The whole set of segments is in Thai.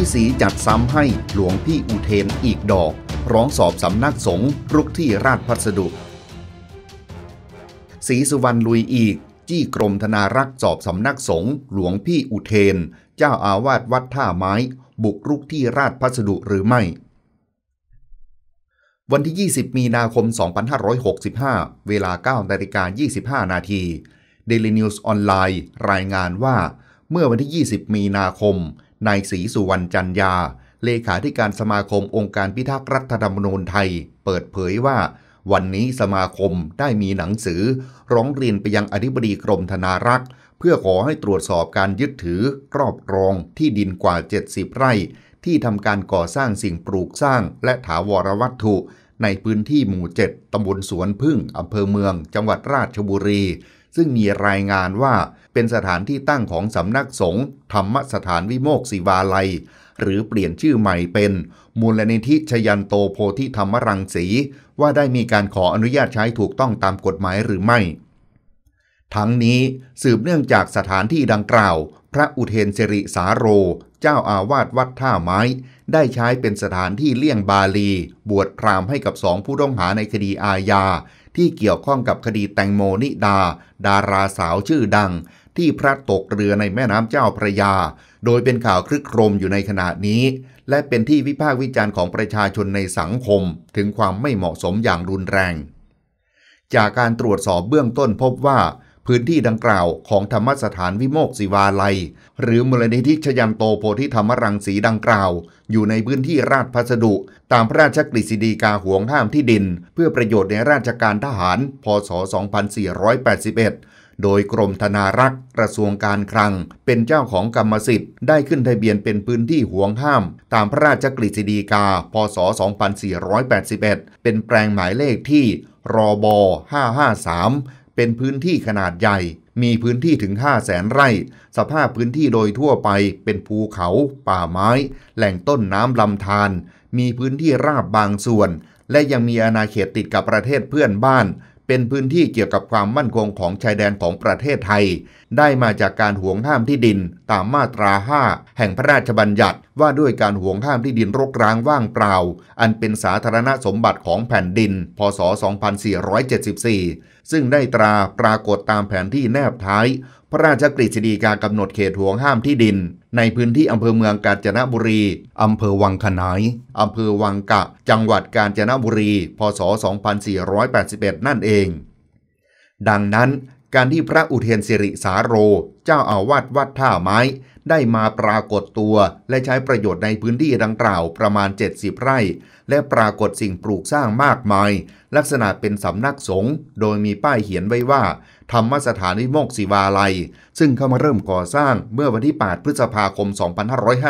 พี่สีจัดซ้ำให้หลวงพี่อุเทนอีกดอก ร้องสอบสำนักสงฆ์รุกที่ราชพัสดุ สีสุวรรณลุยอีก จี้กรมธนารักษ์สอบสำนักสงฆ์หลวงพี่อุเทน เจ้าอาวาสวัดท่าไม้ บุกรุกที่ราชพัสดุหรือไม่ วันที่ 20 มีนาคม 2565 เวลา 9นาฬิกา25นาที Daily News ออนไลน์รายงานว่า เมื่อวันที่ 20 มีนาคมนายศรีสุวรรณจันยา เลขาธิการสมาคมองค์การพิทักษ์รัฐธรรมนูญไทย เปิดเผยว่า วันนี้สมาคมได้มีหนังสือร้องเรียนไปยังอธิบดีกรมธนารักษ์เพื่อขอให้ตรวจสอบการยึดถือครอบครองที่ดินกว่า 70 ไร่ ที่ทำการก่อสร้างสิ่งปลูกสร้างและถาวรวัตถุในพื้นที่หมู่7ตำบลสวนพึ่ง อำเภอเมือง จังหวัดราชบุรีซึ่งมีรายงานว่าเป็นสถานที่ตั้งของสำนักสงฆ์ธรรมสถานวิโมกศิวาลัย หรือเปลี่ยนชื่อใหม่เป็น มูลนิธิชยันโตโพธิธรรมรังสีว่าได้มีการขออนุญาตใช้ถูกต้องตามกฎหมายหรือไม่ ทั้งนี้สืบเนื่องจากสถานที่ดังกล่าว พระอุเทนสิริสาโร เจ้าอาวาสวัดท่าไม้ ได้ใช้เป็นสถานที่เลี่ยงบาลี บวชพรามให้กับสองผู้ต้องหาในคดีอาญาที่เกี่ยวข้องกับคดีแตงโมนิดา ดาราสาวชื่อดังที่พระตกเรือในแม่น้ำเจ้าพระยา โดยเป็นข่าวคลึกโครมอยู่ในขณะนี้ และเป็นที่วิพากษ์วิจารณ์ของประชาชนในสังคม ถึงความไม่เหมาะสมอย่างรุนแรง จากการตรวจสอบเบื้องต้นพบว่าพื้นที่ดังกล่าวของธรรมสถานวิโมกศิวาลัย หรือมูลนิธิชยันโตโพธิธรรมรังสีดังกล่าวอยู่ในพื้นที่ราชพัสดุ ตามพระราชกฤษฎีกาห่วงห้ามที่ดินเพื่อประโยชน์ในราชการทหาร พศ 2481 โดยกรมธนารักษ์กระทรวงการคลังเป็นเจ้าของกรรมสิทธิ์ได้ขึ้นทะเบียนเป็นพื้นที่ห่วงห้ามตามพระราชกฤษฎีกา พศ 2481เป็นแปลงหมายเลขที่รบ553เป็นพื้นที่ขนาดใหญ่ มีพื้นที่ถึง 5 0 0แสนไร่ สภาพพื้นที่โดยทั่วไป เป็นภูเขา ป่าไม้ แหล่งต้นน้ำลำธารมีพื้นที่ราบบางส่วน และยังมีอาณาเขตติดกับประเทศเพื่อนบ้าน เป็นพื้นที่เกี่ยวกับความมั่นคงของชายแดนของประเทศไทย ได้มาจากการห่วงห้ามที่ดินตามมาตรา5แห่งพระราชบัญญัติว่าด้วยการห่วงห้ามที่ดินรกร้างว่างเปล่า อันเป็นสาธารณสมบัติของแผ่นดิน พศ2474ซึ่งได้ตราปรากฏตามแผนที่แนบท้าย พระราชกฤษฎีกากำหนดเขตห่วงห้ามที่ดิน ในพื้นที่อำเภอเมืองกาญจนบุรี อำเภอวังขนายอำเภอวังกะ จังหวัดกาญจนบุรี พศ 2481 นั่นเอง ดังนั้นการที่พระอุเทนสิริสาโร เจ้าอาวาสวัดท่าไม้ ได้มาปรากฏตัวและใช้ประโยชน์ในพื้นที่ดังกล่าวประมาณ 70 ไร่ และปรากฏสิ่งปลูกสร้างมากมาย ลักษณะเป็นสำนักสงฆ์โดยมีป้ายเขียนไว้ว่า ธรรมสถานวิโมกศิวาลัย ซึ่งเข้ามาเริ่มก่อสร้างเมื่อวันที่8พฤษภาคม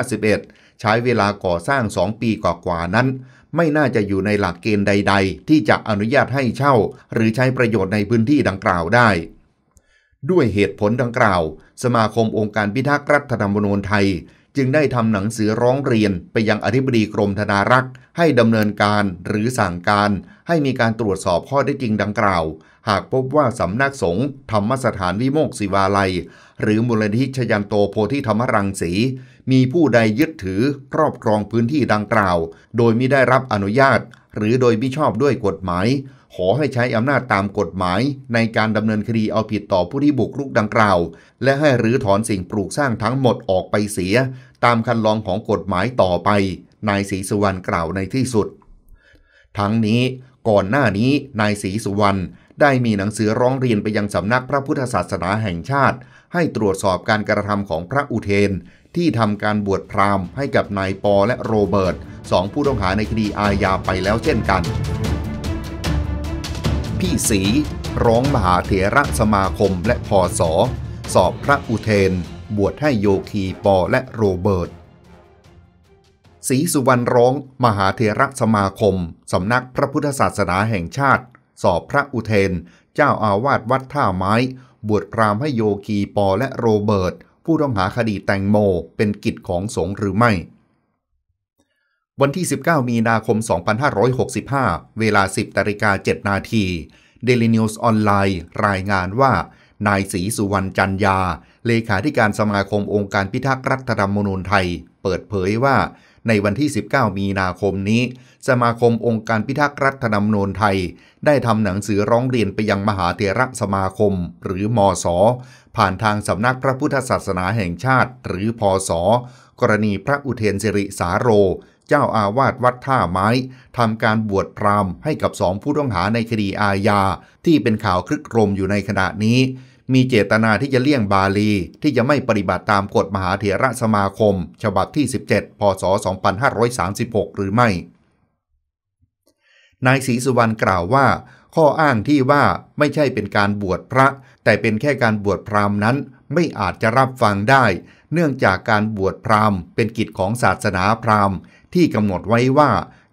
2551 ใช้เวลาก่อสร้าง2ปีกว่าๆนั้น ไม่น่าจะอยู่ในหลักเกณฑ์ใดๆ ที่จะอนุญาตให้เช่าหรือใช้ประโยชน์ในพื้นที่ดังกล่าวได้ด้วยเหตุผลดังกล่าว สมาคมองค์การพิทักษ์รัฐธรรมนูญไทย จึงได้ทำหนังสือร้องเรียนไปยังอธิบดีกรมธนารักษ์ ให้ดำเนินการหรือสั่งการ ให้มีการตรวจสอบข้อได้จริงดังกล่าว หากพบว่าสำนักสงฆ์ธรรมสถานวิโมกศิวาลัย หรือมูลนิธิชยันโตโพธิธรรมรังสีมีผู้ใดยึดถือครอบครองพื้นที่ดังกล่าว โดยไม่ได้รับอนุญาต หรือโดยมิชอบด้วยกฎหมาย ขอให้ใช้อำนาจตามกฎหมายในการดำเนินคดีเอาผิดต่อผู้ที่บุกรุกดังกล่าว และให้รื้อถอนสิ่งปลูกสร้างทั้งหมดออกไปเสีย ตามคันลองของกฎหมายต่อไป นายศรีสุวรรณกล่าวในที่สุด ทั้งนี้ก่อนหน้านี้นายศรีสุวรรณได้มีหนังสือร้องเรียนไปยังสำนักพระพุทธศาสนาแห่งชาติ ให้ตรวจสอบการกระทำของพระอุเทนที่ทำการบวชพราหมณ์ให้กับนายปอและโรเบิร์ตสองผู้ต้องหาในคดีอาญาไปแล้วเช่นกัน พี่สี ร้องมหาเถระสมาคมและพอสอสอบพระอุเทน บวชให้โยคีปอและโรเบิร์ตศรีสุวรรณร้อง มหาเถระสมาคมสำนักพระพุทธศาสนาแห่งชาติ สอบพระอุเทน เจ้าอาวาสวัดท่าไม้ บวชพรามให้โยคีปอและโรเบิร์ตผู้ต้องหาคดีแตงโมเป็นกิจของสงฆ์หรือไม่ วันที่ 19 มีนาคม 2565 เวลา 10ตริกา7นาทีเดลินิวส์ออนไลน์รายงานว่า นายศรีสุวรรณจันยา เลขาธิการสมาคมองค์การพิทักษ์รัฐธรรมนูญไทย เปิดเผยว่าในวันที่ 19 มีนาคมนี้ สมาคมองค์การพิทักษ์รัฐธรรมนูญไทย ได้ทำหนังสือร้องเรียนไปยังมหาเถระสมาคมหรือมอสผ่านทางสำนักพระพุทธศาสนาแห่งชาติหรือพอสกรณีพระอุเทนสิริสาโร เจ้าอาวาสวัดท่าไม้ทำการบวชพรามให้กับสองผู้ต้องหาในคดีอาญา ที่เป็นข่าวคลึกโครมอยู่ในขณะนี้มีเจตนาที่จะเลี่ยงบาลีที่จะไม่ปฏิบัติตามกฎมหาเถรสมาคม ฉบับที่ 17 พศ 2536 หรือไม่ นายศรีสุวรรณกล่าวว่า ข้ออ้างที่ว่าไม่ใช่เป็นการบวชพระ แต่เป็นแค่การบวชพราหมณ์นั้น ไม่อาจจะรับฟังได้ เนื่องจากการบวชพราหมณ์ เป็นกิจของศาสนาพราหมณ์ ที่กำหนดไว้ว่า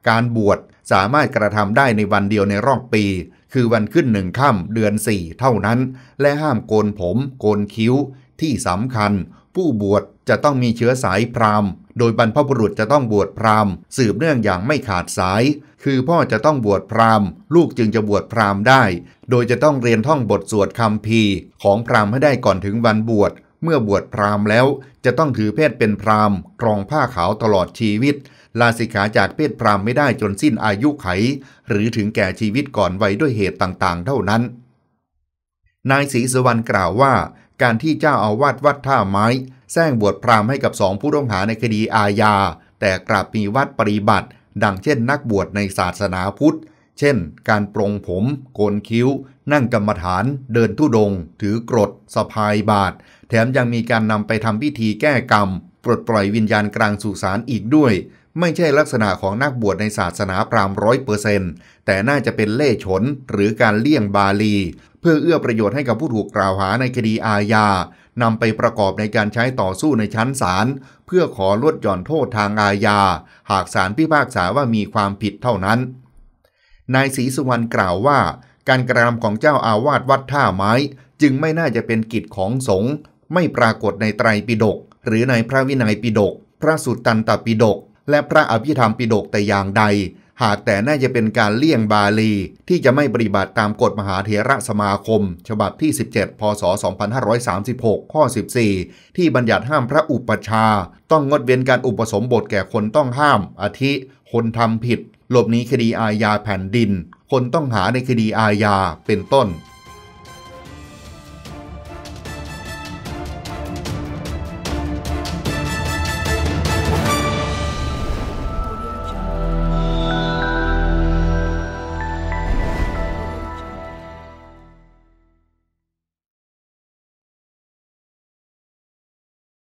การบวชสามารถกระทำได้ในวันเดียวในรอบปีคือวันขึ้นหนึ่งค่ำเดือนสี่เท่านั้น และห้ามโกนผม โกนคิ้ว ที่สำคัญ ผู้บวชจะต้องมีเชื้อสายพราหมณ์ โดยบรรพบุรุษจะต้องบวชพราหมณ์สืบเนื่องอย่างไม่ขาดสาย คือพ่อจะต้องบวชพราหมณ์ ลูกจึงจะบวชพราหมณ์ได้ โดยจะต้องเรียนท่องบทสวดคำพีของพราหมณ์ให้ได้ก่อนถึงวันบวชเมื่อบวชพราหมณ์แล้วจะต้องถือเพศเป็นพราหมณ์ครองผ้าขาวตลอดชีวิตลาสิกขาจากเพศพรามไม่ได้จนสิ้นอายุไข หรือถึงแก่ชีวิตก่อนวัยด้วยเหตุต่างๆ เท่านั้น นายศรีสวรรณกล่าวว่า การที่เจ้าอาวาสวัดท่าไม้แซงบวชพรามให้กับสองผู้ต้องหาในคดีอาญา แต่กลับมีวัดปฏิบัติ ดังเช่นนักบวชในศาสนาพุทธเช่น การปรงผม โกนคิ้ว นั่งกรรมฐาน เดินทุดง ถือกรดสะพายบาท แถมยังมีการนำไปทำพิธีแก้กรรมปลดปล่อยวิญญาณกลางสุสานอีกด้วยไม่ใช่ลักษณะของนักบวชในศาสนาพราหมณ์ร้อยเปอร์เซนต์แต่น่าจะเป็นเล่ฉนหรือการเลี่ยงบาลี เพื่อเอื้อประโยชน์ให้กับผู้ถูกกล่าวหาในคดีอาญา นำไปประกอบในการใช้ต่อสู้ในชั้นศาลเพื่อขอลดหย่อนโทษทางอาญาหากศาลพิพากษาว่ามีความผิดเท่านั้น นายศรีสุวรรณกล่าวว่า การกระทำของเจ้าอาวาสวัดท่าไม้ จึงไม่น่าจะเป็นกิจของสงฆ์ไม่ปรากฏในไตรปิฎกหรือในพระวินัยปิฎกพระสุตตันตปิฎกและพระอภิธรรมปิฎกแต่อย่างใด หากแต่น่าจะเป็นการเลี่ยงบาลี ที่จะไม่ปฏิบัติตามกฎมหาเถระสมาคม ฉบับที่ 17 พศ 2536 ข้อ 14 ที่บัญญัติห้ามพระอุปชาต้องงดเว้นการอุปสมบทแก่คนต้องห้ามอาทิคนทำผิด หลบหนีคดีอาญาแผ่นดิน คนต้องหาในคดีอาญาเป็นต้น